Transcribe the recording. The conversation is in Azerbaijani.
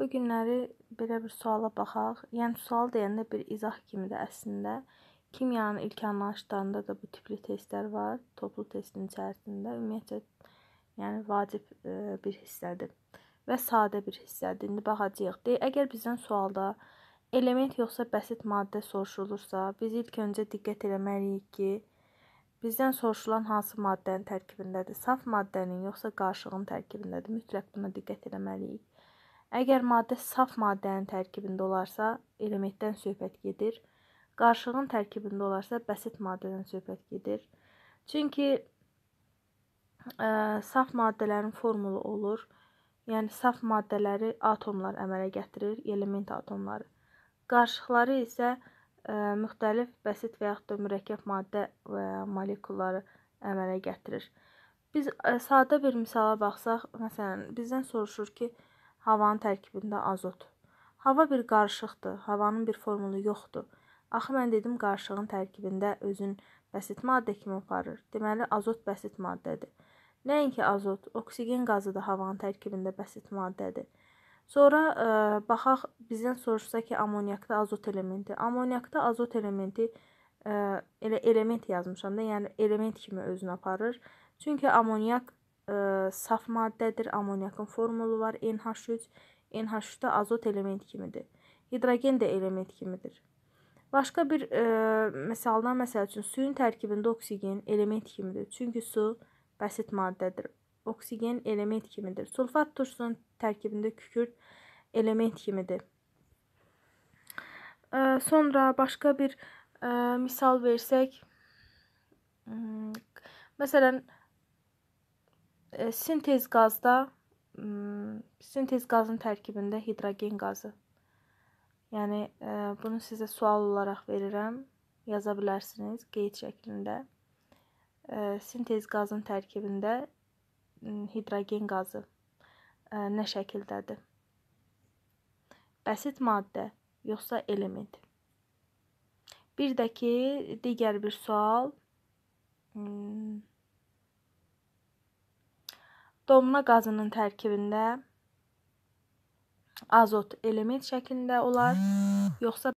Bu günləri belə bir suala baxaq. Yəni sual deyəndə bir izah kimi də əslində kimyanın ilk anlayışlarında da bu tipli testlər var, toplu testin içərisində. Ümumiyyətlə yəni vacib e, bir hissədir və sadə bir hissədir. İndi baxacağıq. Deyə əgər bizdən sualda element yoxsa bəsit maddə soruşulursa, biz ilk öncə diqqət eləməliyik ki, Bizdən soruşulan hansı maddənin tərkibindədir? Saf maddənin yoxsa qarışığın tərkibindədir? Mütləq buna diqqət etməliyik. Əgər maddə saf maddənin tərkibində olarsa, elementdən söhbət gedir. Qarşılığın tərkibində olarsa, bəsit maddədən söhbət gedir. Çünki ə, saf maddələrin formulu olur. Yəni saf maddələri atomlar əmələ gətirir, element atomları. Qarşıqları isə ə, müxtəlif bəsit və yaxud da mürəkkəb maddə və molekulları əmələ gətirir. Biz ə, sadə bir misala baxsaq, məsələn, bizdən soruşur ki, Havanın tərkibində azot. Hava bir qarışıqdır, havanın bir formulu yoxdur. Axı mən dedim qarışığın tərkibində özün bəsit maddə kimi aparır. Deməli azot bəsit maddədir. Nəinki azot, oksigen qazı da havanın tərkibində bəsit maddədir. Sonra ə, e, baxaq bizdən soruşsa ki, ammoniakda azot elementi. Ammoniakda azot elementi ə, e, elə element yazmışam da, yəni element kimi özünü aparır. Çünki ammoniak saf maddədir. Amoniakın formulu var NH3. NH3 də azot element kimidir. Hidrogen də element kimidir. Başqa bir e, misaldan məsəl üçün suyun tərkibində oksigen element kimidir. Çünki su bəsit maddədir. Oksigen element kimidir. Sulfat turşunun tərkibində kükürt element kimidir. E, sonra başqa bir e, misal versək, hmm, məsələn, e, Sintez qazda hmm, sintez qazın tərkibində hidrogen qazı. Yəni e, bunu sizə sual olaraq verirəm. Yaza bilərsiniz qeyd şəklində. E, sintez qazın tərkibində hmm, hidrogen qazı e, nə şəkildədir? Bəsit maddə yoxsa element? Bir də ki, digər bir sual hmm, Domla qazının tərkibində azot element şəklində olar, yoxsa